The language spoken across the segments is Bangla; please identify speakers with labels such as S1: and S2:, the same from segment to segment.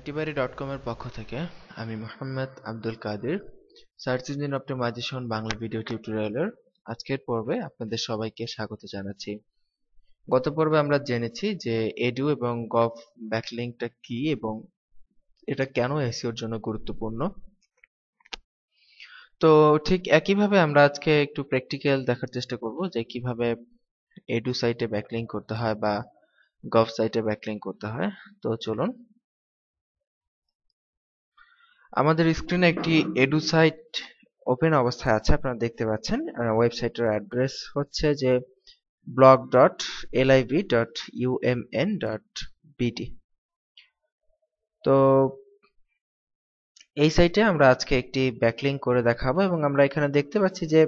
S1: আইটিবাড়ি ডট কমের পক্ষ থেকে আমি Mohammad Abdul Kader search engine optimization Bangla video টিউটোরিয়ালের আজকের পর্বে আপনাদের সবাইকে স্বাগত জানাচ্ছি গত পর্বে আমরা জেনেছি যে এডু এবং গভ ব্যাকলিংটা কি এবং এটা কেন এসিওর জন্য গুরুত্বপূর্ণ তো ঠিক একইভাবে আমরা আজকে একটু প্র্যাকটিক্যাল দেখার চেষ্টা করব যে কিভাবে এডু সাইটে ব্যাকলিং করতে হয় বা গভ সাইটে ব্যাকলিং করতে হয় তো চলুন আমাদের স্ক্রিনে একটি এডুসাইট ওপেন অবস্থায় আছে আপনারা দেখতে পাচ্ছেন ওয়েবসাইটের অ্যাড্রেস হচ্ছে যে blog dot IV dot UMN dot BD তো এই সাইটে আমরা আজকে একটি ব্যাকলিং করে দেখাবো এবং আমরা এখানে দেখতে পাচ্ছি যে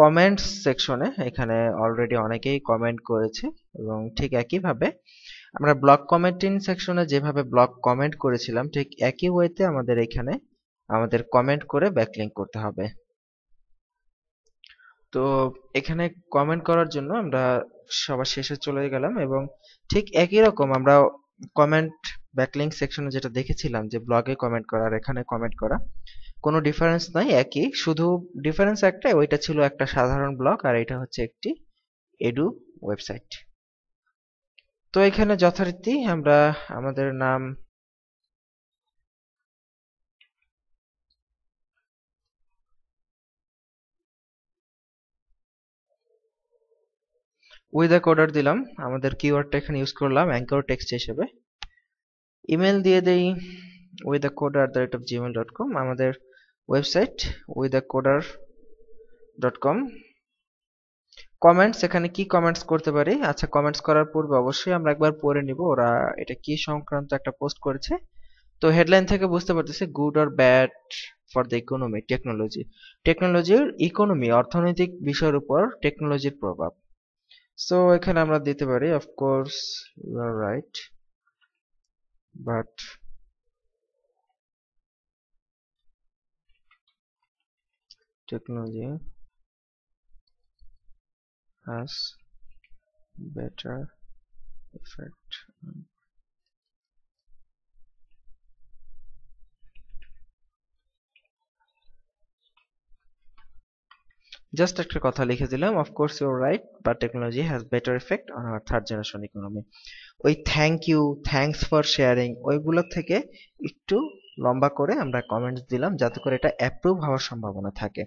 S1: কমেন্টস সেকশনে এখানে অলরেডি অনেকেই কমেন্ট করেছে এবং ঠিক একইভাবে আমরা ব্লক কমেন্টিং সেকশনে যেভাবে ব্লক কমেন্ট করেছিলাম ঠিক একই ওয়েতে আমাদের এখানে আমাদের কমেন্ট করে ব্যাকলিং করতে হবে তো এখানে কমেন্ট করার জন্য আমরা সবার শেষে চলে গেলাম এবং ঠিক একই রকম আমরা কমেন্ট ব্যাকলিং সেকশনে যেটা দেখেছিলাম যে ব্লগে কমেন্ট করা আর এখানে কমেন্ট করা কোনো ডিফারেন্স নাই একই শুধু ডিফারেন্স একটাই ওইটা ছিল একটা সাধারণ ব্লগ আর এটা হচ্ছে একটি এডু ওয়েবসাইট তো এখানে যথারীতি আমরা আমাদের নাম উইথ অর্ডার দিলাম আমাদের কিওয়ার্ডটা এখানে ইউজ করলাম অ্যাঙ্কর টেক্সট হিসেবে ইমেল দিয়ে দেই with code at the rate of Gmail dot com আমাদের website with coder dot com comments এখানে কি কমেন্টস করতে পারি আচ্ছা কমেন্টস করার পূর্বে অবশ্যই আমরা একবার পড়ে নিব ওরা এটা কি সংক্রান্ত একটা পোস্ট করেছে তো হেডলাইন থেকে বুঝতে পারতেছে good or bad for the economy technology টেকনোলজির ইকোনমি অর্থনৈতিক বিষয়ের উপর টেকনোলজির প্রভাব সো এখানে আমরা দিতে পারি of course you are right but technology us better effect on just একটা কথা লিখে দিলাম of course you're right but technology has better effect on our third generation economy ওই thank you thanks for sharing ওইগুলোর থেকে একটু লম্বা করে আমরা কমেন্টস দিলাম যাতে করে এটা অ্যাপ্রুভ হওয়ার সম্ভাবনা থাকে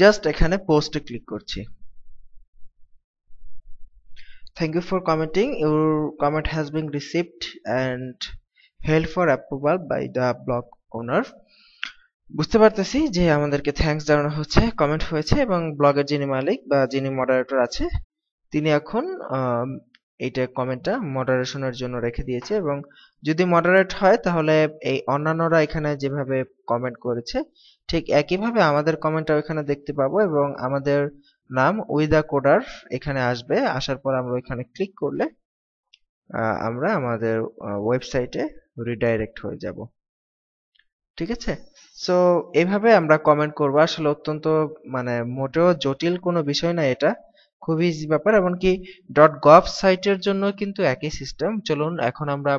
S1: জাস্ট এখানে পোস্টে ক্লিক করছি thank you for commenting your comment has been received and held for approval by the blog owner বুঝতে পারতেছি যে আমাদেরকে থ্যাঙ্কস জানানো হচ্ছে কমেন্ট হয়েছে এবং ব্লগের যিনি মালিক বা যিনি মডারেটর আছে তিনি এখন এইটা কমেন্টটা মডারেশনের জন্য রেখে দিয়েছে এবং যদি মডারেট হয় তাহলে এই অন্যান্যরা এখানে যেভাবে কমেন্ট করেছে ঠিক একইভাবে আমাদের কমেন্টটাও এখানে দেখতে পাবো এবং আমাদের নাম উইদা কোডার এখানে আসবে আসার পর আমরা এখানে ক্লিক করলে আমরা আমাদের ওয়েবসাইটে রিডাইরেক্ট হয়ে যাব ঠিক আছে সো এভাবে আমরা কমেন্ট করবো আসলে অত্যন্ত মানে মোটেও জটিল কোনো বিষয় না এটা খুব ইজি ব্যাপার এমনকি ডট গভ সাইটের জন্য কিন্তু একই সিস্টেম চলুন এখন আমরা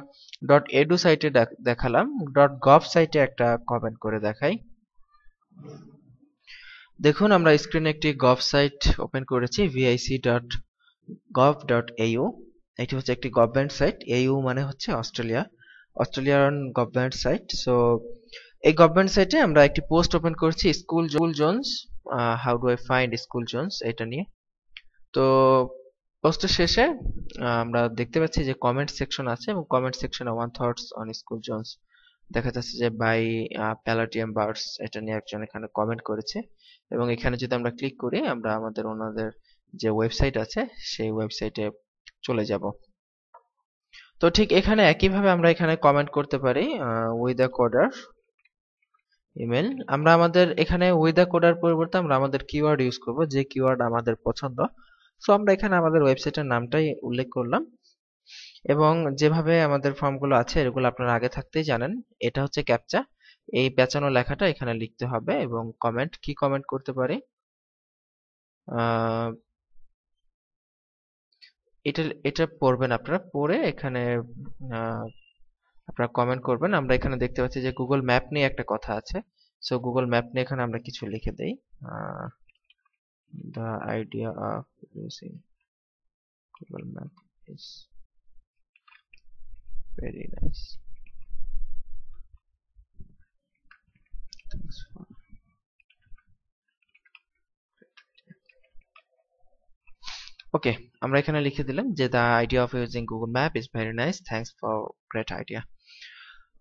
S1: ডট এডু সাইটে দেখালাম ডট গভ সাইটে একটা কমেন্ট করে দেখাই দেখুন আমরা স্ক্রিনে একটি গভ সাইট ওপেন করেছি VIC dot gov dot AU এটি হচ্ছে একটি গভর্নমেন্ট সাইট এইউ মানে হচ্ছে Australia Australian government site so এই গভর্নমেন্ট সাইটে আমরা একটি পোস্ট ওপেন করেছি school school zones how do I find school zones এটা নিয়ে তো পোস্টের শেষে আমরা দেখতে পাচ্ছি যে কমেন্ট সেকশন আছে এবং কমেন্ট সেকশনে one thirds on school zones দেখা যাচ্ছে যে বাই প্যালাটিয়াম বার্ডস এটা নিয়ে একজন এখানে কমেন্ট করেছে এবং এখানে যদি আমরা ক্লিক করি আমরা আমাদের ওনাদের যে ওয়েবসাইট আছে সেই ওয়েবসাইটে চলে যাব তো ঠিক এখানে একইভাবে আমরা এখানে কমেন্ট করতে পারি উইথ আ কোডার ইমেল আমরা আমাদের এখানে উইথ আ কোডার পরিবর্তে আমরা আমাদের কিওয়ার্ড ইউজ করব যে কিওয়ার্ড আমাদের পছন্দ সো আমরা এখানে আমাদের ওয়েবসাইটের নামটাই উল্লেখ করলাম এবং যেভাবে আমাদের ফর্মগুলো আছে এগুলো আপনারা আগে থাকতেই জানেন এটা হচ্ছে ক্যাপচা এই পেঁচানো লেখাটা এখানে লিখতে হবে এবং কমেন্ট কি কমেন্ট করতে পারি এটা এটা পড়বেন আপনারা পড়ে এখানে আপনারা কমেন্ট করবেন আমরা এখানে দেখতে পাচ্ছি যে গুগল ম্যাপ নিয়ে একটা কথা আছে সো গুগল ম্যাপ নিয়ে এখানে আমরা কিছু লিখে দেই the idea of using Google map is very nice minus 1. Okay আমরা এখানে লিখে দিলাম যে the idea of using Google map is very nice thanks for great idea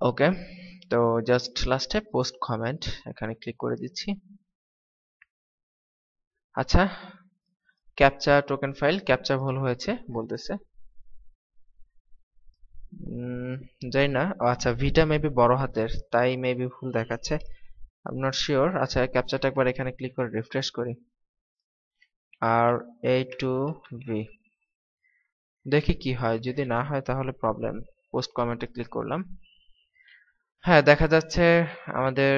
S1: okay তো জাস্ট লাস্টে পোস্ট কমেন্ট এখানে ক্লিক করে দিচ্ছি আচ্ছা ক্যাপচা টোকেন ফাইল ক্যাপচা ভুল হয়েছে বলতেছে জানি না আচ্ছা ভিটা মেবি বড় হাতের তাই মেবি ভুল দেখাচ্ছে আই নট শিওর আচ্ছা ক্যাপচারটা একবার এখানে ক্লিক করে রিফ্রেশ করি আর এ টু বি দেখি কি হয় যদি না হয় তাহলে প্রবলেম পোস্ট কমেন্টে ক্লিক করলাম হ্যাঁ দেখা যাচ্ছে আমাদের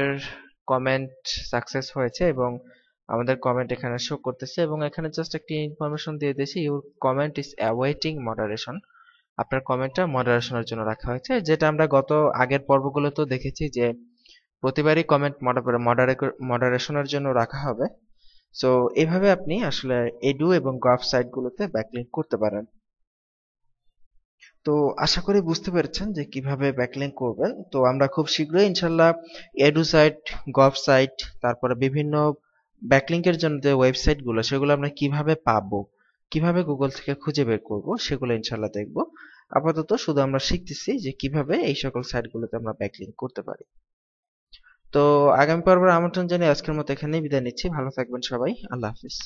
S1: কমেন্ট সাকসেস হয়েছে এবং আমাদের কমেন্ট এখানে শো করতেছে এবং এখানে জাস্ট একটি ইনফরমেশন দিয়ে দিয়েছি your comment is awaiting moderation আপনার কমেন্টটা মডারেশনের জন্য রাখা হয়েছে যেটা আমরা গত আগের পর্বগুলোতেও দেখেছি যে প্রতিবারই কমেন্ট মডারেশনের জন্য রাখা হবে সো এভাবে আপনি আসলে এডু এবং গ্রাফ সাইটগুলোতে ব্যাকলিং করতে পারেন তো আশা করি বুঝতে পেরেছেন যে কিভাবে ব্যাকলিং করবেন তো আমরা খুব শীঘ্রই ইনশাল্লাহ এডু সাইট গভ সাইট তারপরে বিভিন্ন ব্যাকলিংকের জন্য যে ওয়েবসাইটগুলো সেগুলো আমরা কিভাবে পাবো কিভাবে গুগল থেকে খুঁজে বের করব সেগুলো ইনশাল্লাহ দেখব আপাতত শুধু আমরা শিখতেছি যে কিভাবে এই সকল সাইটগুলোতে আমরা ব্যাকলিং করতে পারি তো আগামী পর্বের আমন্ত্রণ জানিয়ে আজকের মতো এখানেই বিদায় নিচ্ছি ভালো থাকবেন সবাই আল্লাহ হাফিজ